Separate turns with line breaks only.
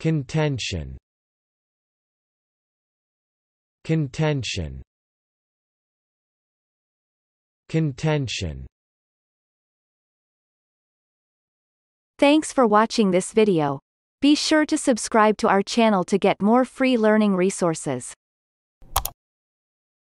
Contention Contention Contention
Thanks for watching this video. Be sure to subscribe to our channel to get more free learning resources.